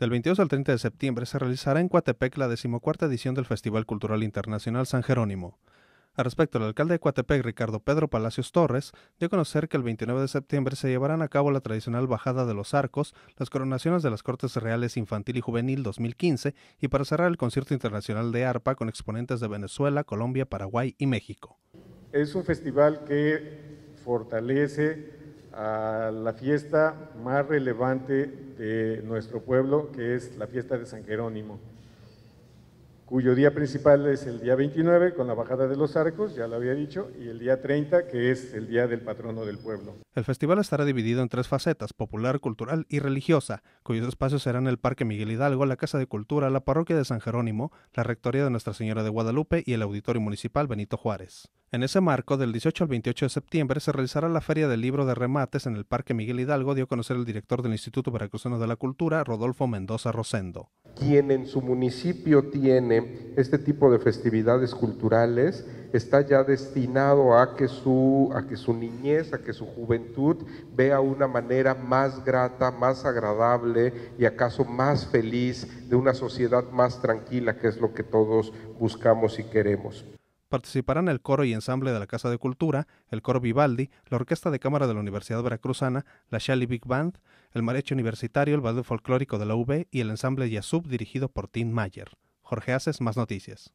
Del 22 al 30 de septiembre se realizará en Coatepec la decimocuarta edición del Festival Cultural Internacional San Jerónimo, al respecto, el alcalde de Coatepec, Ricardo Pedro Palacios Torres, dio a conocer que el 29 de septiembre se llevarán a cabo la tradicional bajada de los arcos, las coronaciones de las Cortes Reales Infantil y Juvenil 2015 y para cerrar el concierto internacional de arpa con exponentes de Venezuela, Colombia, Paraguay y México. Es un festival que fortalece a la fiesta más relevante de nuestro pueblo, que es la fiesta de San Jerónimo cuyo día principal es el día 29 con la bajada de los arcos, ya lo había dicho, y el día 30 que es el día del patrono del pueblo. El festival estará dividido en tres facetas, popular, cultural y religiosa, cuyos espacios serán el Parque Miguel Hidalgo, la Casa de Cultura, la Parroquia de San Jerónimo, la Rectoría de Nuestra Señora de Guadalupe y el Auditorio Municipal Benito Juárez. En ese marco, del 18 al 28 de septiembre se realizará la Feria del Libro de Remates en el Parque Miguel Hidalgo, dio a conocer el director del Instituto Veracruzano de la Cultura, Rodolfo Mendoza Rosendo. Quien en su municipio tiene este tipo de festividades culturales está ya destinado a que su, a que su niñez, a que su juventud vea una manera más grata, más agradable y acaso más feliz de una sociedad más tranquila, que es lo que todos buscamos y queremos participarán el coro y ensamble de la Casa de Cultura, el coro Vivaldi, la Orquesta de Cámara de la Universidad Veracruzana, la Shelly Big Band, el Marecho Universitario, el Ballet Folclórico de la UB y el ensamble Yasub dirigido por Tim Mayer. Jorge Haces, más noticias.